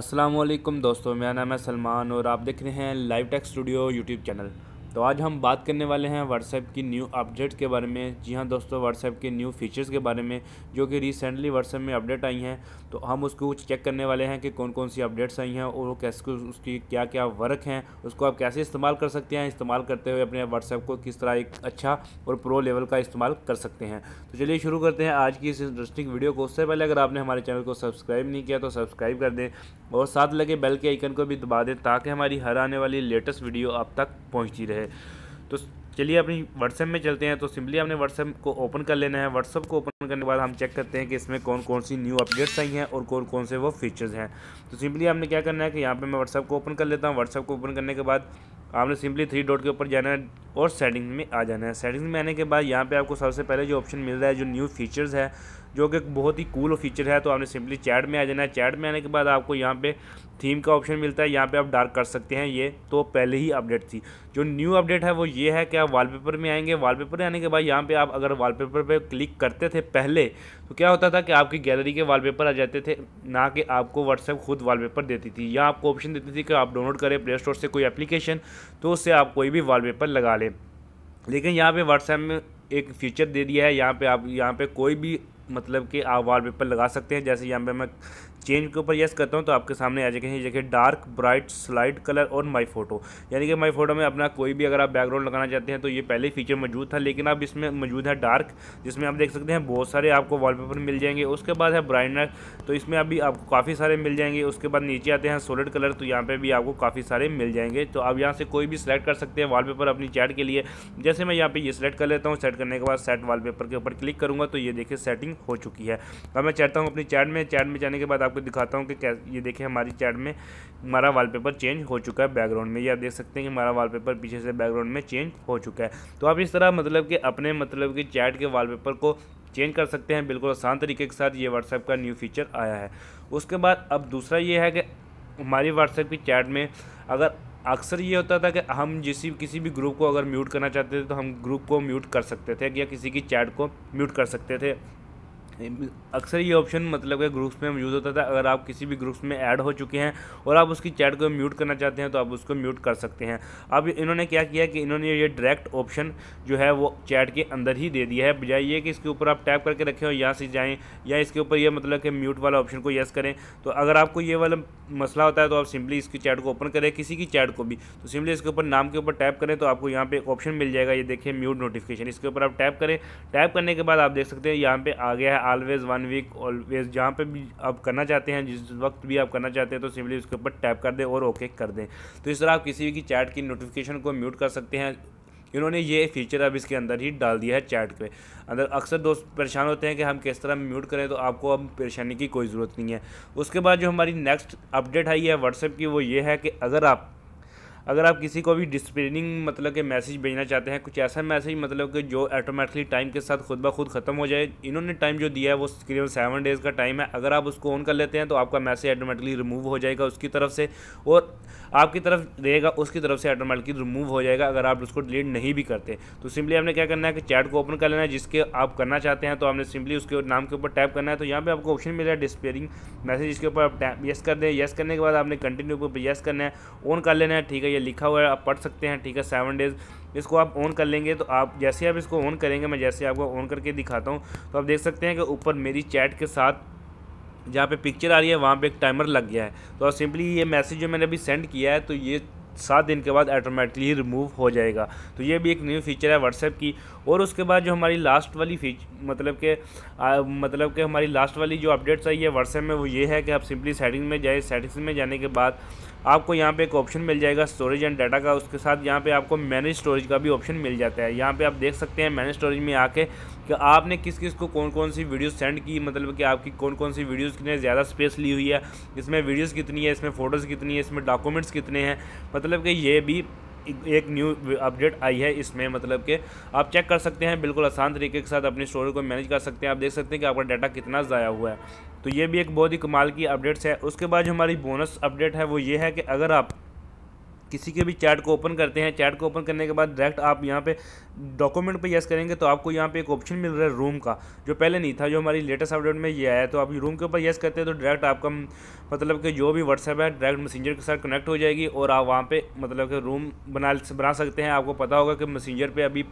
असलम दोस्तों मेरा नाम है सलमान और आप देख रहे हैं Live Tech Studio YouTube channel तो आज हम बात करने वाले हैं व्हाट्सएप की न्यू अपडेट्स के बारे में जी हाँ दोस्तों व्हाट्सएप के न्यू फीचर्स के बारे में जो कि रिसेंटली व्हाट्सएप में अपडेट आई हैं तो हम उसको कुछ चेक करने वाले हैं कि कौन कौन सी अपडेट्स आई हैं और वो कैसे उसकी क्या क्या वर्क हैं उसको आप कैसे इस्तेमाल कर सकते हैं इस्तेमाल करते हुए अपने व्हाट्सएप को किस तरह एक अच्छा और प्रो लेवल का इस्तेमाल कर सकते हैं तो चलिए शुरू करते हैं आज की इस इंटरेस्टिंग वीडियो को उससे पहले अगर आपने हमारे चैनल को सब्सक्राइब नहीं किया तो सब्सक्राइब कर दें और साथ लगे बेल के आइकन को भी दबा दें ताकि हमारी हर आने वाली लेटेस्ट वीडियो आप तक पहुँचती रहे है तो चलिए अपनी व्हाट्सएप में चलते हैं तो सिंपली आपने व्हाट्सएप को ओपन कर लेना है व्हाट्सएप को ओपन करने के बाद हम चेक करते हैं कि इसमें कौन कौन सी न्यू अपडेट्स आई हैं और कौन कौन से वो फीचर्स हैं तो सिंपली आपने क्या करना है कि यहाँ पे मैं व्हाट्सएप को ओपन कर लेता हूँ व्हाट्सएप को ओपन करने के बाद आपने सिंपली थ्री डॉट के ऊपर जाना है और सेटिंग में आ जाना है सेटिंग में आने के बाद यहाँ पे आपको सबसे पहले जो ऑप्शन मिल रहा है जो न्यू फीचर्स है जो कि बहुत ही कूल फीचर है तो आपने सिंपली चैट में आ जाना है चैट में आने के बाद आपको यहाँ पे थीम का ऑप्शन मिलता है यहाँ पे आप डार्क कर सकते हैं ये तो पहले ही अपडेट थी जो न्यू अपडेट है वो ये है कि आप वॉलपेपर में आएंगे वॉलपेपर में आने के बाद यहाँ पे आप अगर वॉलपेपर पे क्लिक करते थे पहले तो क्या होता था कि आपकी गैलरी के वॉलपेपर आ जाते थे ना कि आपको व्हाट्सएप खुद वॉलपेपर देती थी या आपको ऑप्शन देती थी कि आप डाउनलोड करें प्ले स्टोर से कोई एप्लीकेशन तो उससे आप कोई भी वॉलपेपर लगा लें लेकिन यहाँ पे व्हाट्सएप में एक फीचर दे दिया है यहाँ पे आप यहाँ पे कोई भी मतलब कि आप वॉलपेपर लगा सकते हैं जैसे यहाँ पे मैं चेंज के ऊपर येस करता हूँ तो आपके सामने आ जाएगा ये देखिए डार्क ब्राइट स्लाइड कलर और माई फोटो यानी कि माई फोटो में अपना कोई भी अगर आप बैकग्राउंड लगाना चाहते हैं तो ये पहले फीचर मौजूद था लेकिन अब इसमें मौजूद है डार्क जिसमें आप देख सकते हैं बहुत सारे आपको वॉलपेपर मिल जाएंगे उसके बाद है ब्राइटनर तो इसमें अभी आपको काफ़ी सारे मिल जाएंगे उसके बाद नीचे आते हैं सोलड कलर तो यहाँ पर भी आपको काफ़ी सारे मिल जाएंगे तो आप यहाँ से कोई भी सिलेक्ट कर सकते हैं वाल अपनी चैट के लिए जैसे मैं यहाँ पर ये सिलेक्ट कर लेता हूँ सेट करने के बाद सेट वाल के ऊपर क्लिक करूँगा तो ये देखिए सेटिंग हो चुकी है अब मैं चाहता हूँ अपनी चैट में चैट में जाने के बाद आपको दिखाता हूँ कि ये देखिए हमारी चैट में हमारा वॉलपेपर चेंज हो चुका है बैकग्राउंड में ये आप देख सकते हैं कि हमारा वॉलपेपर पीछे से बैकग्राउंड में चेंज हो चुका है तो आप इस तरह मतलब कि अपने मतलब कि चैट के वॉलपेपर को चेंज कर सकते हैं बिल्कुल आसान तरीके के साथ ये व्हाट्सएप का न्यू फीचर आया है उसके बाद अब दूसरा ये है कि हमारी व्हाट्सएप की चैट में अगर अक्सर ये होता था कि हम जिस किसी भी ग्रुप को अगर म्यूट करना चाहते थे तो हम ग्रुप को म्यूट कर सकते थे या किसी की चैट को म्यूट कर सकते थे अक्सर ये ऑप्शन मतलब के ग्रुप्स में यूज़ होता था अगर आप किसी भी ग्रुप्स में ऐड हो चुके हैं और आप उसकी चैट को म्यूट करना चाहते हैं तो आप उसको म्यूट कर सकते हैं अब इन्होंने क्या किया कि इन्होंने ये डायरेक्ट ऑप्शन जो है वो चैट के अंदर ही दे दिया है बजाय ये कि इसके ऊपर आप टैप करके रखें और यहाँ से जाएँ या इसके ऊपर ये मतलब कि म्यूट वाला ऑप्शन को येस करें तो अगर आपको ये वाला मसला होता है तो आप सिंपली इसकी चैट को ओपन करें किसी की चैट को भी तो सिंपली इसके ऊपर नाम के ऊपर टैप करें तो आपको यहाँ पर एक ऑप्शन मिल जाएगा ये देखिए म्यूट नोटिफिकेशन इसके ऊपर आप टैप करें टैप करने के बाद आप देख सकते हैं यहाँ पे आ गया है ऑलवेज़ वन वीक ऑलवेज़ जहाँ पे भी आप करना चाहते हैं जिस वक्त भी आप करना चाहते हैं तो सिंपली उसके ऊपर टैप कर दें और ओके कर दें तो इस तरह आप किसी भी की चैट की नोटिफिकेशन को म्यूट कर सकते हैं इन्होंने ये फीचर अब इसके अंदर ही डाल दिया है चैट पे अंदर अक्सर दोस्त परेशान होते हैं कि हम किस तरह म्यूट करें तो आपको अब परेशानी की कोई ज़रूरत नहीं है उसके बाद जो हमारी नेक्स्ट अपडेट आई है व्हाट्सएप की वो ये है कि अगर आप अगर आप किसी को भी डिस्प्लेनिंग मतलब के मैसेज भेजना चाहते हैं कुछ ऐसा मैसेज मतलब कि जो ऑटोमेटिकली टाइम के साथ खुद ब खुद ख़त्म हो जाए इन्होंने टाइम जो दिया है वो तकरीबन सेवन डेज़ का टाइम है अगर आप उसको ऑन कर लेते हैं तो आपका मैसेज ऑटोमेटिकली रिमूव हो जाएगा उसकी तरफ से और आपकी तरफ रहेगा उसकी तरफ से ऑटोमेटिकली रिमूव हो जाएगा अगर आप उसको डिलीट नहीं भी करते तो सिंपली आपने क्या करना है कि चैट को ओपन कर लेना है जिसके आप करना चाहते हैं तो आपने सिंपली उसके नाम के ऊपर टैप करना है तो यहाँ पर आपको ऑप्शन मिल रहा है डिस्पेयरिंग मैसेज इसके ऊपर आप टैप येस कर दें येस करने के बाद आपने कंटिन्यू के ऊपर येस करना है ऑन कर लेना है ठीक है ये लिखा हुआ है आप पढ़ सकते हैं ठीक है सेवन डेज़ इसको आप ऑन कर लेंगे तो आप जैसे आप इसको ऑन करेंगे मैं जैसे आपको ऑन करके दिखाता हूँ तो आप देख सकते हैं कि ऊपर मेरी चैट के साथ जहाँ पे पिक्चर आ रही है वहाँ पे एक टाइमर लग गया है तो सिंपली ये मैसेज जो मैंने अभी सेंड किया है तो ये सात दिन के बाद ऑटोमेटिकली रिमूव हो जाएगा तो ये भी एक न्यू फीचर है व्हाट्सएप की और उसके बाद जो हमारी लास्ट वाली फीच मतलब के आ, मतलब के हमारी लास्ट वाली जो अपडेट्स आई है व्हाट्सएप में वो ये है कि आप सिंपली सेटिंग में जाए सेटिंग्स में जाने के बाद आपको यहाँ पे एक ऑप्शन मिल जाएगा स्टोरेज एंड डाटा का उसके साथ यहाँ पे आपको मैनेज स्टोरेज का भी ऑप्शन मिल जाता है यहाँ पे आप देख सकते हैं मैनेज स्टोरेज में आके कि आपने किस किस को कौन कौन सी वीडियो सेंड की मतलब कि आपकी कौन कौन सी वीडियोस कितने ज़्यादा स्पेस ली हुई है इसमें वीडियोस कितनी है इसमें फ़ोटोज़ कितनी है इसमें डॉक्यूमेंट्स कितने हैं मतलब कि ये भी एक न्यू अपडेट आई है इसमें मतलब कि आप चेक कर सकते हैं बिल्कुल आसान तरीके के साथ अपनी स्टोरी को मैनेज कर सकते हैं आप देख सकते हैं कि आपका डाटा कितना ज़ाया हुआ है तो ये भी एक बहुत ही कमाल की अपडेट्स है उसके बाद जो हमारी बोनस अपडेट है वो ये है कि अगर आप किसी के भी चैट को ओपन करते हैं चैट को ओपन करने के बाद डायरेक्ट आप यहाँ पे डॉक्यूमेंट पे यस करेंगे तो आपको यहाँ पे एक ऑप्शन मिल रहा है रूम का जो पहले नहीं था जो हमारी लेटेस्ट अपडेट में ये आया तो आप रूम के ऊपर यस करते हैं तो डायरेक्ट आपका मतलब कि जो भी व्हाट्सएप है डायरेक्ट मैसेंजर के साथ कनेक्ट हो जाएगी और आप वहाँ पर मतलब कि रूम बना बना सकते हैं आपको पता होगा कि मैसेंजर पर अभी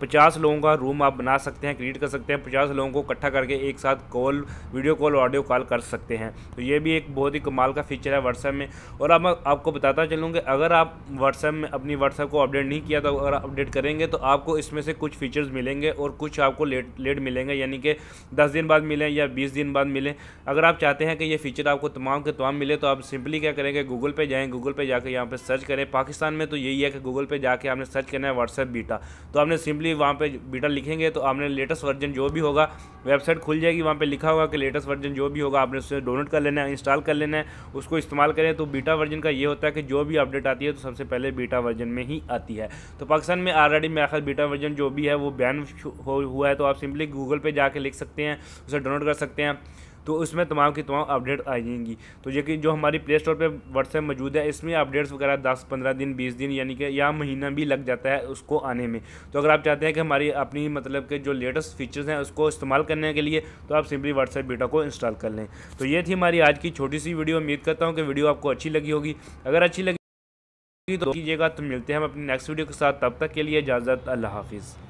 पचास लोगों का रूम आप बना सकते हैं क्रिएट कर सकते हैं पचास लोगों को इकट्ठा करके एक साथ call video call audio call कर सकते हैं तो ये भी एक बहुत ही कमाल का फीचर है व्हाट्सएप में और अब आपको बताता चलूँ कि अगर आप व्हाट्सएप में अपनी व्हाट्सएप को अपडेट नहीं किया तो अगर अपडेट करेंगे तो आपको इसमें से कुछ फीचर्स मिलेंगे और कुछ आपको लेट लेट मिलेंगे यानी कि दस दिन बाद मिलें या बीस दिन बाद मिलें अगर आप चाहते हैं कि ये फीचर आपको तमाम के तमाम मिले तो आप सिंपली क्या करेंगे गूगल पे जाएँ गूगल पे जाकर यहाँ पर सर्च करें पाकिस्तान में तो यही है कि गूगल पे जाकर आपने सर्च करना है व्हाट्सएप बीटा तो आपने सिंपली भी वहाँ पे बीटा लिखेंगे तो आपने लेटेस्ट वर्जन जो भी होगा वेबसाइट खुल जाएगी वहाँ पे लिखा होगा कि लेटेस्ट वर्जन जो भी होगा आपने उसे डाउनलोड कर लेना है इंस्टॉल कर लेना है उसको इस्तेमाल करें तो बीटा वर्जन का ये होता है कि जो भी अपडेट आती है तो सबसे पहले बीटा वर्जन में ही आती है तो पाकिस्तान में ऑलरेडी मेरा ख्याल बीटा वर्जन जो भी है वो बैन हुआ है तो आप सिंपली गूगल पर जाके लिख सकते हैं उसे डाउनलोड कर सकते हैं तो उसमें तमाम की तमाम अपडेट आ जाएंगी तो ये कि जो हमारी प्ले स्टोर पर व्हाट्सएप मौजूद है इसमें अपडेट्स वगैरह दस पंद्रह दिन बीस दिन यानी कि या महीना भी लग जाता है उसको आने में तो अगर आप चाहते हैं कि हमारी अपनी मतलब के जो लेटेस्ट फीचर्स हैं उसको इस्तेमाल करने के लिए तो आप सिंपली व्हाट्सएप बीटा को इंस्टॉल कर लें तो ये थी हमारी आज की छोटी सी वीडियो उम्मीद करता हूँ कि वीडियो आपको अच्छी लगी होगी अगर अच्छी लगी तो कीजिएगा तो मिलते हैं हम अपनी नेक्स्ट वीडियो के साथ तब तक के लिए इजाज़त अल्लाह हाफिज़